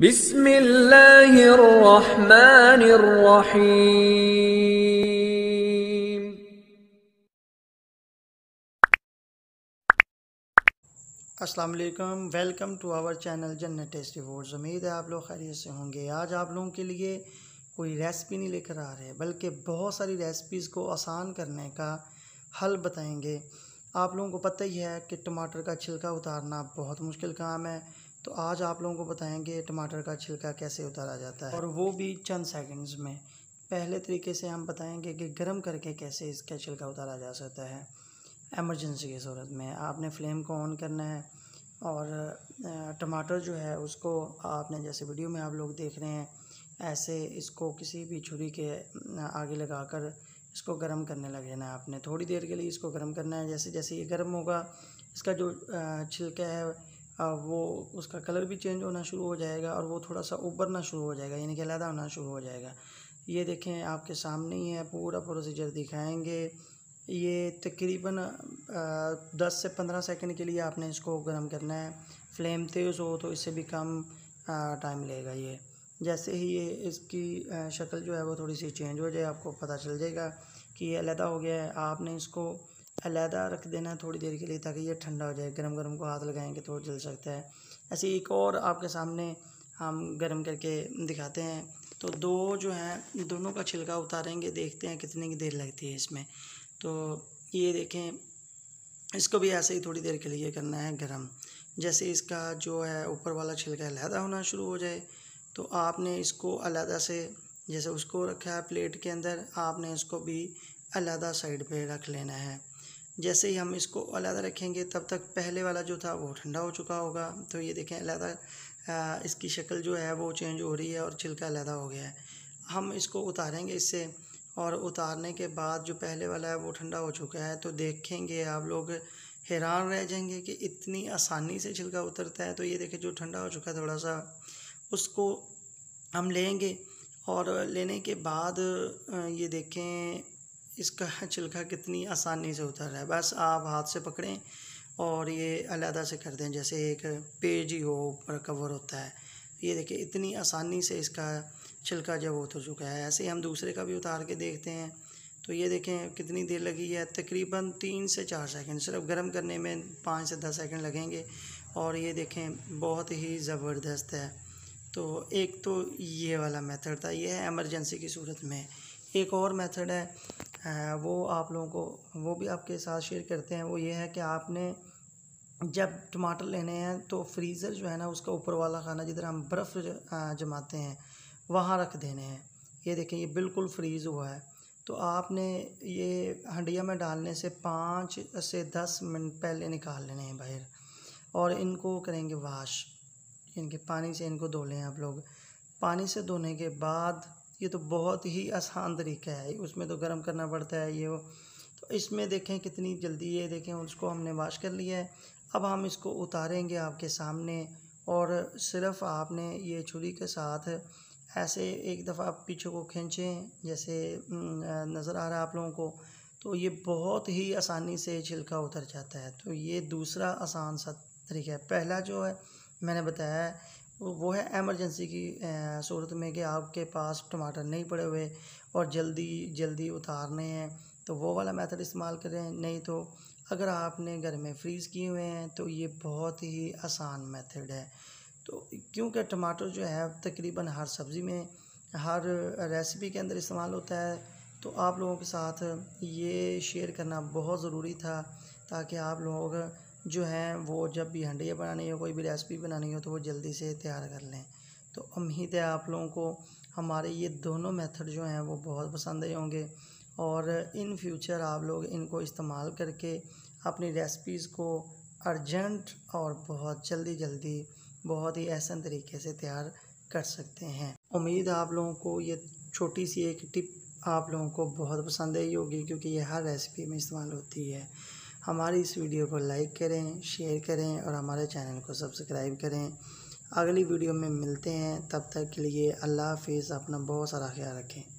बिस्मिल्लाहिर्रहमानिर्रहीम अस्सलाम वालेकुम welcome to our channel Jannat taste rewards उम्मीद है आप लोग खैरियत से होंगे आज आप लोगों के लिए कोई रेसिपी नहीं लेकर आ रहे बल्कि बहुत सारी रेसिपीज़ को आसान करने का हल बताएंगे आप लोगों को पता ही है कि टमाटर का छिलका उतारना बहुत मुश्किल काम है तो आज आप लोगों को बताएंगे टमाटर का छिलका कैसे उतारा जाता है और वो भी चंद सेकंड्स में पहले तरीके से हम बताएंगे कि गर्म करके कैसे इसका छिलका उतारा जा सकता है एमरजेंसी की सूरत में आपने फ्लेम को ऑन करना है और टमाटर जो है उसको आपने जैसे वीडियो में आप लोग देख रहे हैं ऐसे इसको किसी भी छुरी के आगे लगाकर इसको गर्म करने लग जाना है आपने थोड़ी देर के लिए इसको गर्म करना है जैसे जैसे ये गर्म होगा इसका जो छिलका है वो उसका कलर भी चेंज होना शुरू हो जाएगा और वो थोड़ा सा उबरना शुरू हो जाएगा यानी कि अलहदा होना शुरू हो जाएगा ये देखें आपके सामने ही है पूरा प्रोसीजर दिखाएंगे ये तकरीबन दस से पंद्रह सेकंड के लिए आपने इसको गर्म करना है फ्लेम तेज़ हो तो इससे भी कम टाइम लेगा ये जैसे ही ये इसकी शक्ल जो है वो थोड़ी सी चेंज हो जाए आपको पता चल जाएगा कि ये अलहदा हो गया है आपने इसको अलहदा रख देना है थोड़ी देर के लिए ताकि ये ठंडा हो जाए गरम गरम को हाथ लगाएंगे तो जल सकता है ऐसे एक और आपके सामने हम गरम करके दिखाते हैं तो दो जो हैं दोनों का छिलका उतारेंगे देखते हैं कितनी की देर लगती है इसमें तो ये देखें इसको भी ऐसे ही थोड़ी देर के लिए करना है गर्म जैसे इसका जो है ऊपर वाला छिलका अलहदा होना शुरू हो जाए तो आपने इसको अलहदा से जैसे उसको रखा है प्लेट के अंदर आपने इसको भी अलहदा साइड पे रख लेना है जैसे ही हम इसको अलहदा रखेंगे तब तक पहले वाला जो था वो ठंडा हो चुका होगा तो ये देखें अलहदा इसकी शक्ल जो है वो चेंज हो रही है और छिलका अलहदा हो गया है हम इसको उतारेंगे इससे और उतारने के बाद जो पहले वाला है वो ठंडा हो चुका है तो देखेंगे आप लोग हैरान रह जाएंगे कि इतनी आसानी से छिलका उतरता है तो ये देखें जो ठंडा हो चुका है थोड़ा सा उसको हम लेंगे और लेने के बाद ये देखें इसका छिलका कितनी आसानी से उतर रहा है बस आप हाथ से पकड़ें और ये अलहदा से कर दें जैसे एक पेज ही हो ऊपर कवर होता है ये देखिए इतनी आसानी से इसका छिलका जब उतर चुका है ऐसे ही हम दूसरे का भी उतार के देखते हैं तो ये देखें कितनी देर लगी है तकरीबन तीन से चार सेकंड सिर्फ गर्म करने में पाँच से दस सेकंड लगेंगे और ये देखें बहुत ही ज़बरदस्त है तो एक तो ये वाला मेथड था ये है एमरजेंसी की सूरत में एक और मेथड है वो आप लोगों को वो भी आपके साथ शेयर करते हैं वो ये है कि आपने जब टमाटर लेने हैं तो फ्रीज़र जो है ना उसका ऊपर वाला खाना जिधर हम बर्फ़ जमाते हैं वहाँ रख देने हैं ये देखें ये बिल्कुल फ्रीज़ हुआ है तो आपने ये हंडिया में डालने से पाँच से दस मिनट पहले निकाल लेने हैं बाहर और इनको करेंगे वाश इनके पानी से इनको धो लें आप लोग पानी से धोने के बाद ये तो बहुत ही आसान तरीका है उसमें तो गर्म करना पड़ता है ये वो तो इसमें देखें कितनी जल्दी ये देखें उसको हमने वाश कर लिया है अब हम इसको उतारेंगे आपके सामने और सिर्फ आपने ये छुरी के साथ ऐसे एक दफ़ा आप पीछे को खींचें जैसे नज़र आ रहा है आप लोगों को तो ये बहुत ही आसानी से छिलका उतर जाता है तो ये दूसरा आसान सा तरीका है पहला जो है मैंने बताया है तो वो है एमरजेंसी की सूरत में कि आपके पास टमाटर नहीं पड़े हुए और जल्दी जल्दी उतारने हैं तो वो वाला मेथड इस्तेमाल करें नहीं तो अगर आपने घर में फ्रीज़ किए हुए हैं तो ये बहुत ही आसान मेथड है तो क्योंकि टमाटर जो है तकरीबन हर सब्ज़ी में हर रेसिपी के अंदर इस्तेमाल होता है तो आप लोगों के साथ ये शेयर करना बहुत ज़रूरी था ताकि आप लोग जो हैं वो जब भी हंडिया बनानी हो कोई भी रेसिपी बनानी हो तो वो जल्दी से तैयार कर लें तो उम्मीद है आप लोगों को हमारे ये दोनों मेथड जो हैं वो बहुत पसंद आए होंगे और इन फ्यूचर आप लोग इनको इस्तेमाल करके अपनी रेसिपीज़ को अर्जेंट और बहुत जल्दी जल्दी बहुत ही आसान तरीके से तैयार कर सकते हैं उम्मीद आप लोगों को ये छोटी सी एक टिप आप लोगों को बहुत पसंद आई होगी क्योंकि ये हर रेसिपी में इस्तेमाल होती है हमारी इस वीडियो को लाइक करें शेयर करें और हमारे चैनल को सब्सक्राइब करें अगली वीडियो में मिलते हैं तब तक के लिए अल्लाह हाफिज़ अपना बहुत सारा ख्याल रखें